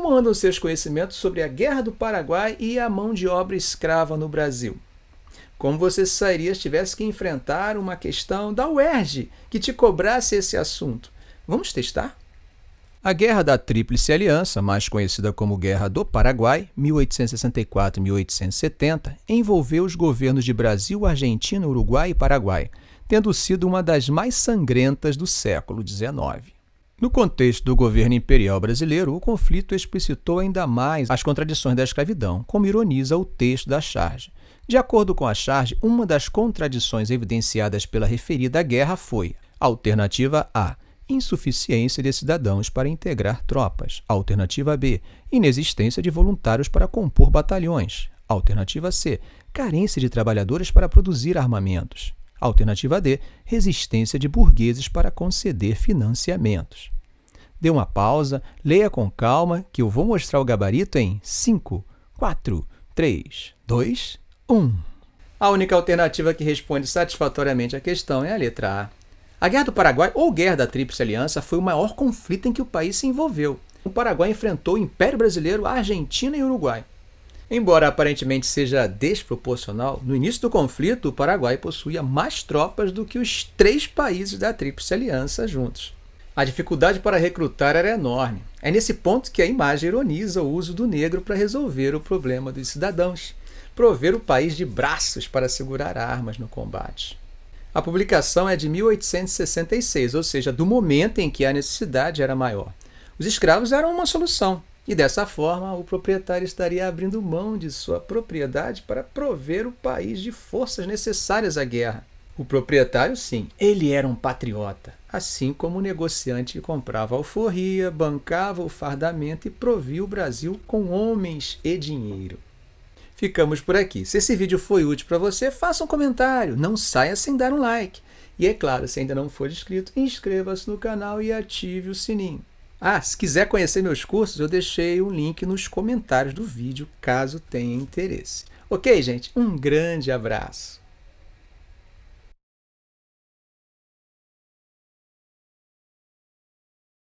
Como andam seus conhecimentos sobre a Guerra do Paraguai e a mão de obra escrava no Brasil? Como você sairia se tivesse que enfrentar uma questão da UERJ que te cobrasse esse assunto? Vamos testar? A Guerra da Tríplice Aliança, mais conhecida como Guerra do Paraguai, 1864-1870, envolveu os governos de Brasil, Argentina, Uruguai e Paraguai, tendo sido uma das mais sangrentas do século XIX. No contexto do governo imperial brasileiro, o conflito explicitou ainda mais as contradições da escravidão, como ironiza o texto da charge. De acordo com a charge, uma das contradições evidenciadas pela referida guerra foi alternativa A insuficiência de cidadãos para integrar tropas. Alternativa B, inexistência de voluntários para compor batalhões. Alternativa C, carência de trabalhadores para produzir armamentos. Alternativa D, resistência de burgueses para conceder financiamentos dê uma pausa, leia com calma, que eu vou mostrar o gabarito em 5, 4, 3, 2, 1. A única alternativa que responde satisfatoriamente à questão é a letra A. A Guerra do Paraguai ou Guerra da Tríplice Aliança foi o maior conflito em que o país se envolveu. O Paraguai enfrentou o Império Brasileiro, a Argentina e o Uruguai. Embora aparentemente seja desproporcional, no início do conflito o Paraguai possuía mais tropas do que os três países da Tríplice Aliança juntos. A dificuldade para recrutar era enorme. É nesse ponto que a imagem ironiza o uso do negro para resolver o problema dos cidadãos, prover o país de braços para segurar armas no combate. A publicação é de 1866, ou seja, do momento em que a necessidade era maior. Os escravos eram uma solução, e dessa forma o proprietário estaria abrindo mão de sua propriedade para prover o país de forças necessárias à guerra. O proprietário, sim, ele era um patriota, assim como o negociante que comprava alforria, bancava o fardamento e provia o Brasil com homens e dinheiro. Ficamos por aqui. Se esse vídeo foi útil para você, faça um comentário, não saia sem dar um like. E é claro, se ainda não for inscrito, inscreva-se no canal e ative o sininho. Ah, se quiser conhecer meus cursos, eu deixei um link nos comentários do vídeo, caso tenha interesse. Ok, gente? Um grande abraço!